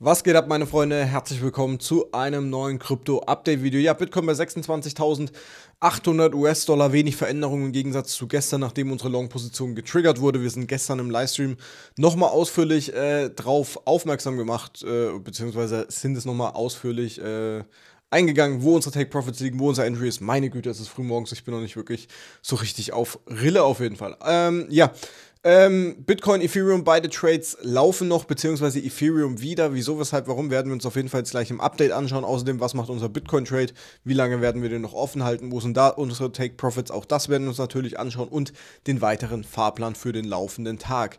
Was geht ab, meine Freunde? Herzlich willkommen zu einem neuen Krypto-Update-Video. Ja, Bitcoin bei 26.800 US-Dollar, wenig Veränderungen im Gegensatz zu gestern, nachdem unsere Long-Position getriggert wurde. Wir sind gestern im Livestream nochmal ausführlich äh, drauf aufmerksam gemacht, äh, beziehungsweise sind es nochmal ausführlich äh, eingegangen, wo unsere Take Profits liegen, wo unser Entry ist. Meine Güte, es ist früh morgens, ich bin noch nicht wirklich so richtig auf Rille auf jeden Fall. Ähm, ja. Ähm, Bitcoin, Ethereum, beide Trades laufen noch, beziehungsweise Ethereum wieder. Wieso, weshalb, warum werden wir uns auf jeden Fall jetzt gleich im Update anschauen. Außerdem, was macht unser Bitcoin-Trade? Wie lange werden wir den noch offen halten? Wo sind da unsere Take Profits? Auch das werden wir uns natürlich anschauen und den weiteren Fahrplan für den laufenden Tag.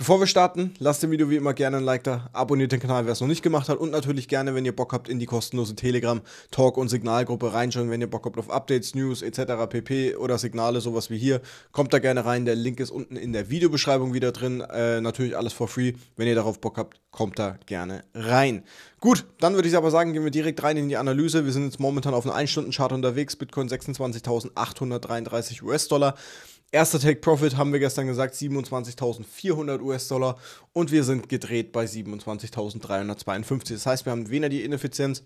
Bevor wir starten, lasst dem Video wie immer gerne ein Like da, abonniert den Kanal, wer es noch nicht gemacht hat und natürlich gerne, wenn ihr Bock habt, in die kostenlose Telegram, Talk und Signalgruppe reinschauen, wenn ihr Bock habt auf Updates, News etc. pp. oder Signale, sowas wie hier. Kommt da gerne rein, der Link ist unten in der Videobeschreibung wieder drin, äh, natürlich alles for free. Wenn ihr darauf Bock habt, kommt da gerne rein. Gut, dann würde ich aber sagen, gehen wir direkt rein in die Analyse. Wir sind jetzt momentan auf einem 1-Stunden-Chart unterwegs, Bitcoin 26.833 US-Dollar. Erster Take Profit haben wir gestern gesagt 27.400 US-Dollar und wir sind gedreht bei 27.352. Das heißt, wir haben weder die Ineffizienz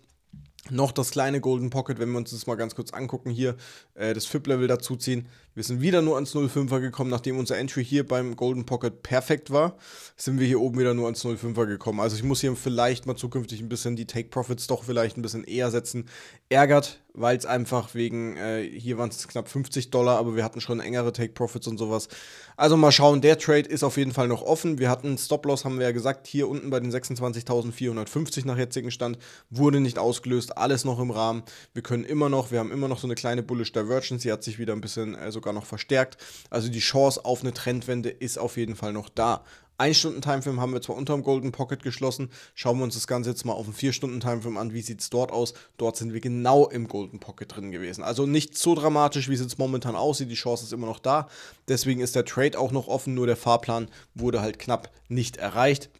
noch das kleine Golden Pocket, wenn wir uns das mal ganz kurz angucken hier, äh, das FIP-Level dazu ziehen. Wir sind wieder nur ans 05er gekommen, nachdem unser Entry hier beim Golden Pocket perfekt war, sind wir hier oben wieder nur ans 05er gekommen. Also ich muss hier vielleicht mal zukünftig ein bisschen die Take Profits doch vielleicht ein bisschen eher setzen. Ärgert, weil es einfach wegen, äh, hier waren es knapp 50 Dollar, aber wir hatten schon engere Take Profits und sowas. Also mal schauen, der Trade ist auf jeden Fall noch offen. Wir hatten Stop Loss, haben wir ja gesagt, hier unten bei den 26.450 nach jetzigem Stand, wurde nicht ausgelöst, alles noch im Rahmen. Wir können immer noch, wir haben immer noch so eine kleine Bullish Divergence, die hat sich wieder ein bisschen, also sogar noch verstärkt. Also die Chance auf eine Trendwende ist auf jeden Fall noch da. Ein Stunden Timeframe haben wir zwar unterm Golden Pocket geschlossen, schauen wir uns das Ganze jetzt mal auf dem 4 Stunden Timeframe an, wie sieht es dort aus? Dort sind wir genau im Golden Pocket drin gewesen. Also nicht so dramatisch, wie es jetzt momentan aussieht, die Chance ist immer noch da. Deswegen ist der Trade auch noch offen, nur der Fahrplan wurde halt knapp nicht erreicht.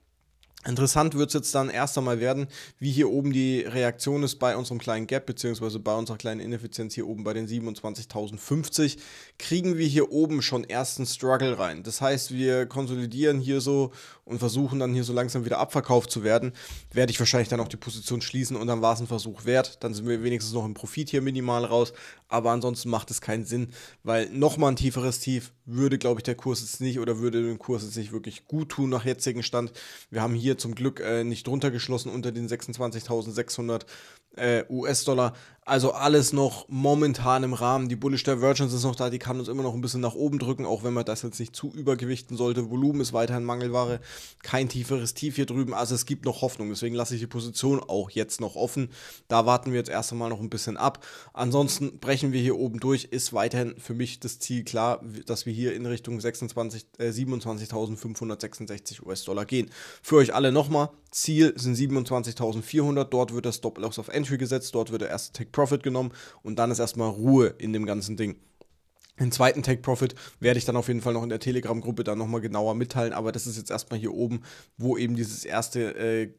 Interessant wird es jetzt dann erst einmal werden, wie hier oben die Reaktion ist bei unserem kleinen Gap, beziehungsweise bei unserer kleinen Ineffizienz hier oben bei den 27.050. Kriegen wir hier oben schon ersten Struggle rein. Das heißt, wir konsolidieren hier so und versuchen dann hier so langsam wieder abverkauft zu werden. Werde ich wahrscheinlich dann auch die Position schließen und dann war es ein Versuch wert. Dann sind wir wenigstens noch im Profit hier minimal raus. Aber ansonsten macht es keinen Sinn, weil nochmal ein tieferes Tief würde, glaube ich, der Kurs jetzt nicht oder würde dem Kurs jetzt nicht wirklich gut tun nach jetzigem Stand. Wir haben hier zum Glück äh, nicht drunter geschlossen unter den 26.600 äh, US-Dollar. Also alles noch momentan im Rahmen. Die Bullish Divergence ist noch da, die kann uns immer noch ein bisschen nach oben drücken, auch wenn man das jetzt nicht zu übergewichten sollte. Volumen ist weiterhin Mangelware, kein tieferes Tief hier drüben. Also es gibt noch Hoffnung. Deswegen lasse ich die Position auch jetzt noch offen. Da warten wir jetzt erst einmal noch ein bisschen ab. Ansonsten brechen wir hier oben durch. Ist weiterhin für mich das Ziel klar, dass wir hier in Richtung äh, 27.566 US-Dollar gehen. Für euch alle nochmal, Ziel sind 27.400. Dort wird das Stop-Loss auf End Entry gesetzt, dort wird der erste Take Profit genommen und dann ist erstmal Ruhe in dem ganzen Ding. Den zweiten Take Profit werde ich dann auf jeden Fall noch in der Telegram-Gruppe dann nochmal genauer mitteilen, aber das ist jetzt erstmal hier oben, wo eben dieses erste, äh,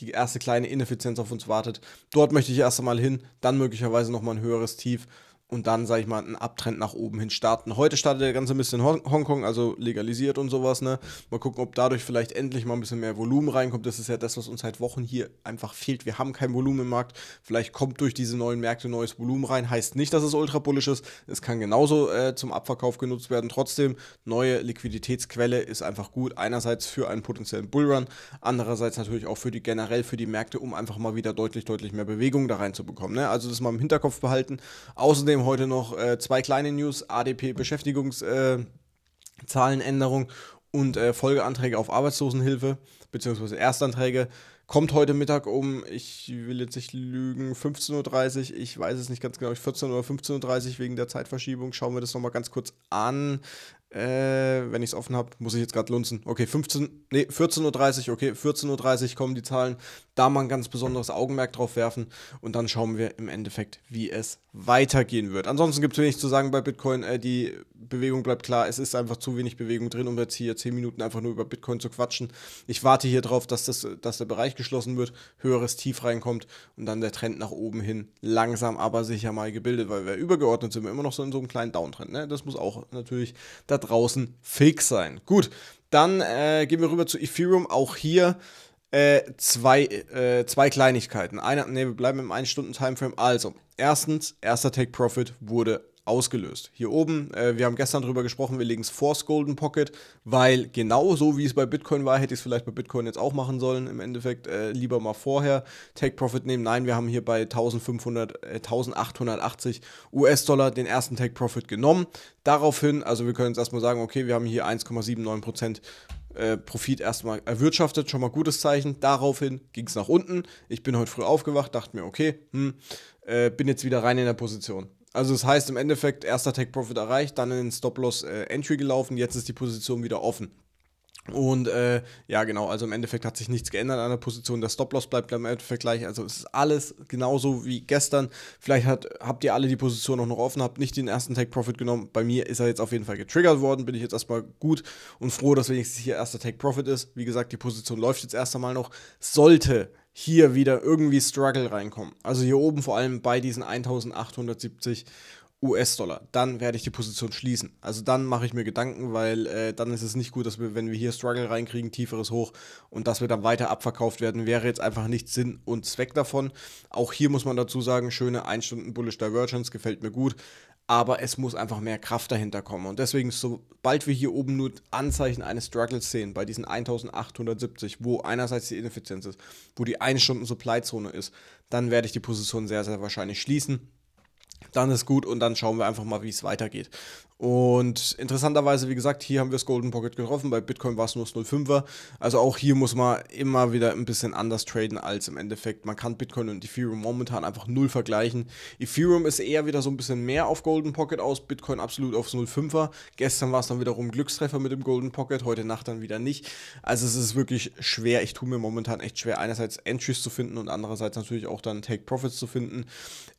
die erste kleine Ineffizienz auf uns wartet. Dort möchte ich erst einmal hin, dann möglicherweise nochmal ein höheres Tief und dann, sage ich mal, einen Abtrend nach oben hin starten. Heute startet der ganze ein bisschen Hon Hongkong, also legalisiert und sowas. Ne? Mal gucken, ob dadurch vielleicht endlich mal ein bisschen mehr Volumen reinkommt. Das ist ja das, was uns seit Wochen hier einfach fehlt. Wir haben kein Volumen im Markt. Vielleicht kommt durch diese neuen Märkte neues Volumen rein. Heißt nicht, dass es ultra bullisch ist. Es kann genauso äh, zum Abverkauf genutzt werden. Trotzdem, neue Liquiditätsquelle ist einfach gut. Einerseits für einen potenziellen Bullrun, andererseits natürlich auch für die generell für die Märkte, um einfach mal wieder deutlich, deutlich mehr Bewegung da reinzubekommen. Ne? Also das mal im Hinterkopf behalten. Außerdem trotzdem heute noch äh, zwei kleine News: ADP Beschäftigungszahlenänderung äh, und äh, Folgeanträge auf Arbeitslosenhilfe beziehungsweise Erstanträge. Kommt heute Mittag um, ich will jetzt nicht lügen, 15.30 Uhr, ich weiß es nicht ganz genau, 14 oder 15.30 Uhr wegen der Zeitverschiebung. Schauen wir das nochmal ganz kurz an. Äh, wenn ich es offen habe, muss ich jetzt gerade lunzen. Okay, 15, nee, 14.30 Uhr, okay, 14.30 Uhr kommen die Zahlen. Da mal ein ganz besonderes Augenmerk drauf werfen und dann schauen wir im Endeffekt, wie es weitergehen wird. Ansonsten gibt es wenig zu sagen bei Bitcoin. Äh, die Bewegung bleibt klar. Es ist einfach zu wenig Bewegung drin, um jetzt hier 10 Minuten einfach nur über Bitcoin zu quatschen. Ich warte hier drauf, dass, das, dass der Bereich geschlossen wird, höheres Tief reinkommt und dann der Trend nach oben hin langsam aber sicher mal gebildet, weil wir übergeordnet sind, wir immer noch so in so einem kleinen Downtrend. Ne? Das muss auch natürlich dazu draußen fake sein. Gut, dann äh, gehen wir rüber zu Ethereum. Auch hier äh, zwei, äh, zwei Kleinigkeiten. Eine, nee, wir bleiben im 1-Stunden-Timeframe. Also, erstens, erster Take-Profit wurde ausgelöst. Hier oben, äh, wir haben gestern drüber gesprochen, wir legen es vors Golden Pocket, weil genau so wie es bei Bitcoin war, hätte ich es vielleicht bei Bitcoin jetzt auch machen sollen. Im Endeffekt äh, lieber mal vorher Take Profit nehmen. Nein, wir haben hier bei 1500, äh, 1880 US-Dollar den ersten Take Profit genommen. Daraufhin, also wir können jetzt erstmal sagen, okay, wir haben hier 1,79% äh, Profit erstmal erwirtschaftet, schon mal gutes Zeichen. Daraufhin ging es nach unten. Ich bin heute früh aufgewacht, dachte mir, okay, hm, äh, bin jetzt wieder rein in der Position. Also das heißt im Endeffekt, erster Take Profit erreicht, dann in den Stop-Loss äh, Entry gelaufen, jetzt ist die Position wieder offen. Und äh, ja, genau, also im Endeffekt hat sich nichts geändert an der Position. Der Stop-Loss bleibt im Endeffekt gleich. Also es ist alles genauso wie gestern. Vielleicht hat, habt ihr alle die Position auch noch offen, habt nicht den ersten Take-Profit genommen. Bei mir ist er jetzt auf jeden Fall getriggert worden. Bin ich jetzt erstmal gut und froh, dass wenigstens hier erster Take-Profit ist. Wie gesagt, die Position läuft jetzt erst einmal noch. Sollte hier wieder irgendwie Struggle reinkommen, also hier oben vor allem bei diesen 1870 US-Dollar, dann werde ich die Position schließen. Also dann mache ich mir Gedanken, weil äh, dann ist es nicht gut, dass wir, wenn wir hier Struggle reinkriegen, tieferes Hoch und dass wir dann weiter abverkauft werden, wäre jetzt einfach nicht Sinn und Zweck davon. Auch hier muss man dazu sagen, schöne 1 Stunden Bullish Divergence gefällt mir gut, aber es muss einfach mehr Kraft dahinter kommen. Und deswegen, sobald wir hier oben nur Anzeichen eines Struggles sehen, bei diesen 1870, wo einerseits die Ineffizienz ist, wo die 1-Stunden-Supply-Zone ist, dann werde ich die Position sehr, sehr wahrscheinlich schließen dann ist gut und dann schauen wir einfach mal, wie es weitergeht. Und interessanterweise, wie gesagt, hier haben wir das Golden Pocket getroffen, bei Bitcoin war es nur das 0,5er. Also auch hier muss man immer wieder ein bisschen anders traden als im Endeffekt. Man kann Bitcoin und Ethereum momentan einfach null vergleichen. Ethereum ist eher wieder so ein bisschen mehr auf Golden Pocket aus, Bitcoin absolut aufs 0,5er. Gestern war es dann wiederum Glückstreffer mit dem Golden Pocket, heute Nacht dann wieder nicht. Also es ist wirklich schwer. Ich tue mir momentan echt schwer, einerseits Entries zu finden und andererseits natürlich auch dann Take Profits zu finden.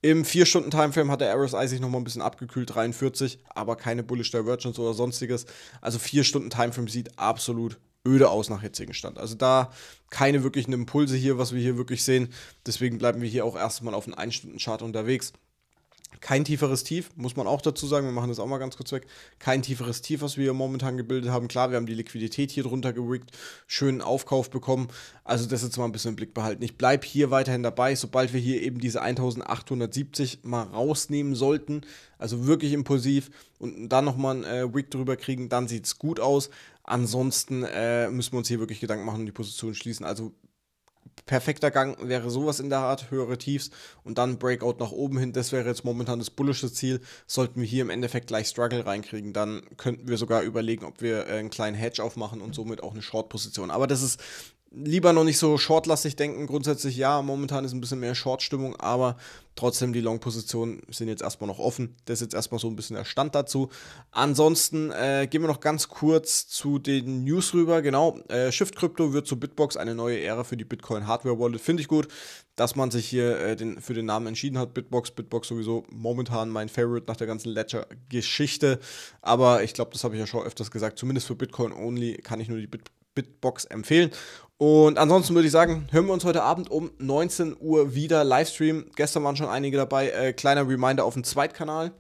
Im 4-Stunden-Timeframe hat der Ares Isaac nochmal ein bisschen abgekühlt, 43, aber keine Bullish Divergence oder sonstiges. Also 4-Stunden-Timeframe sieht absolut öde aus nach jetzigem Stand. Also da keine wirklichen Impulse hier, was wir hier wirklich sehen. Deswegen bleiben wir hier auch erstmal auf einem 1-Stunden-Chart unterwegs. Kein tieferes Tief, muss man auch dazu sagen, wir machen das auch mal ganz kurz weg. Kein tieferes Tief, was wir hier momentan gebildet haben. Klar, wir haben die Liquidität hier drunter gewickt, schönen Aufkauf bekommen. Also das jetzt mal ein bisschen im Blick behalten. Ich bleibe hier weiterhin dabei, sobald wir hier eben diese 1870 mal rausnehmen sollten, also wirklich impulsiv und dann nochmal einen äh, Wick drüber kriegen, dann sieht es gut aus. Ansonsten äh, müssen wir uns hier wirklich Gedanken machen und die Position schließen. Also perfekter Gang wäre sowas in der Art, höhere Tiefs und dann Breakout nach oben hin. Das wäre jetzt momentan das bullische Ziel. Sollten wir hier im Endeffekt gleich Struggle reinkriegen, dann könnten wir sogar überlegen, ob wir äh, einen kleinen Hedge aufmachen und somit auch eine Short-Position. Aber das ist lieber noch nicht so shortlastig denken. Grundsätzlich ja, momentan ist ein bisschen mehr Short-Stimmung, aber trotzdem die Long-Positionen sind jetzt erstmal noch offen. Das ist jetzt erstmal so ein bisschen der Stand dazu. Ansonsten äh, gehen wir noch ganz kurz zu den News rüber. Genau, äh, Shift Crypto wird zu Bitbox eine neue Ära für die Bitcoin Hardware Wallet. Finde ich gut, dass man sich hier äh, den, für den Namen entschieden hat. Bitbox, Bitbox sowieso momentan mein Favorite nach der ganzen Ledger-Geschichte. Aber ich glaube, das habe ich ja schon öfters gesagt. Zumindest für Bitcoin Only kann ich nur die Bit Bitbox empfehlen. Und ansonsten würde ich sagen, hören wir uns heute Abend um 19 Uhr wieder Livestream. Gestern waren schon einige dabei. Äh, kleiner Reminder auf dem Zweitkanal.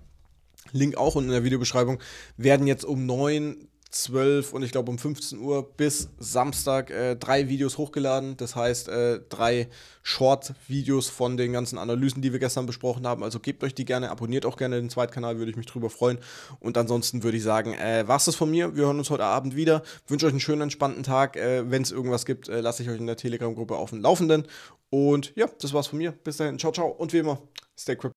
Link auch unten in der Videobeschreibung. Werden jetzt um 9 12 und ich glaube um 15 Uhr bis Samstag äh, drei Videos hochgeladen. Das heißt, äh, drei Short-Videos von den ganzen Analysen, die wir gestern besprochen haben. Also gebt euch die gerne, abonniert auch gerne den Zweitkanal, würde ich mich drüber freuen. Und ansonsten würde ich sagen, äh, es das von mir. Wir hören uns heute Abend wieder. Wünsche euch einen schönen, entspannten Tag. Äh, Wenn es irgendwas gibt, äh, lasse ich euch in der Telegram-Gruppe auf dem Laufenden. Und ja, das war's von mir. Bis dahin, ciao, ciao und wie immer, stay crypto.